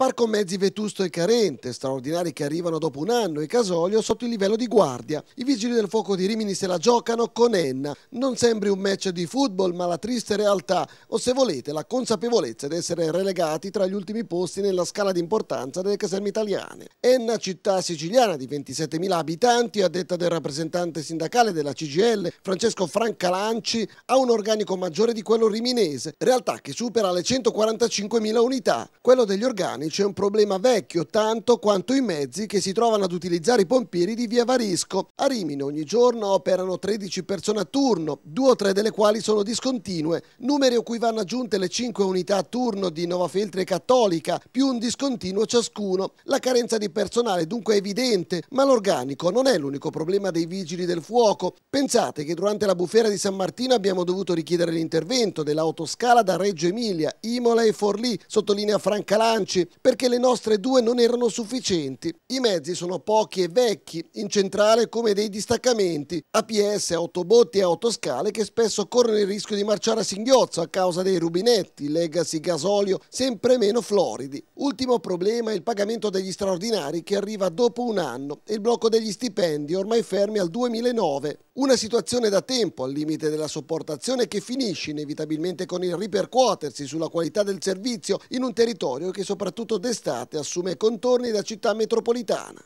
Parco mezzi vetusto e carente, straordinari che arrivano dopo un anno e Casolio sotto il livello di guardia. I vigili del fuoco di Rimini se la giocano con Enna. Non sembri un match di football, ma la triste realtà, o se volete la consapevolezza di essere relegati tra gli ultimi posti nella scala di importanza delle caserme italiane. Enna, città siciliana di 27.000 abitanti, a detta del rappresentante sindacale della CGL, Francesco Francalanci, ha un organico maggiore di quello riminese, realtà che supera le 145.000 unità. Quello degli organici c'è un problema vecchio tanto quanto i mezzi che si trovano ad utilizzare i pompieri di via Varisco. A Rimini ogni giorno operano 13 persone a turno, due o tre delle quali sono discontinue, numeri a cui vanno aggiunte le 5 unità a turno di Nova Feltre Cattolica, più un discontinuo ciascuno. La carenza di personale dunque è evidente, ma l'organico non è l'unico problema dei vigili del fuoco. Pensate che durante la bufera di San Martino abbiamo dovuto richiedere l'intervento dell'autoscala da Reggio Emilia, Imola e Forlì, sottolinea Franca Lanci, perché le nostre due non erano sufficienti. I mezzi sono pochi e vecchi, in centrale come dei distaccamenti, APS, autobotti e autoscale che spesso corrono il rischio di marciare a singhiozzo a causa dei rubinetti, legacy, gasolio, sempre meno floridi. Ultimo problema è il pagamento degli straordinari che arriva dopo un anno e il blocco degli stipendi ormai fermi al 2009. Una situazione da tempo al limite della sopportazione che finisce inevitabilmente con il ripercuotersi sulla qualità del servizio in un territorio che soprattutto d'estate assume contorni da città metropolitana.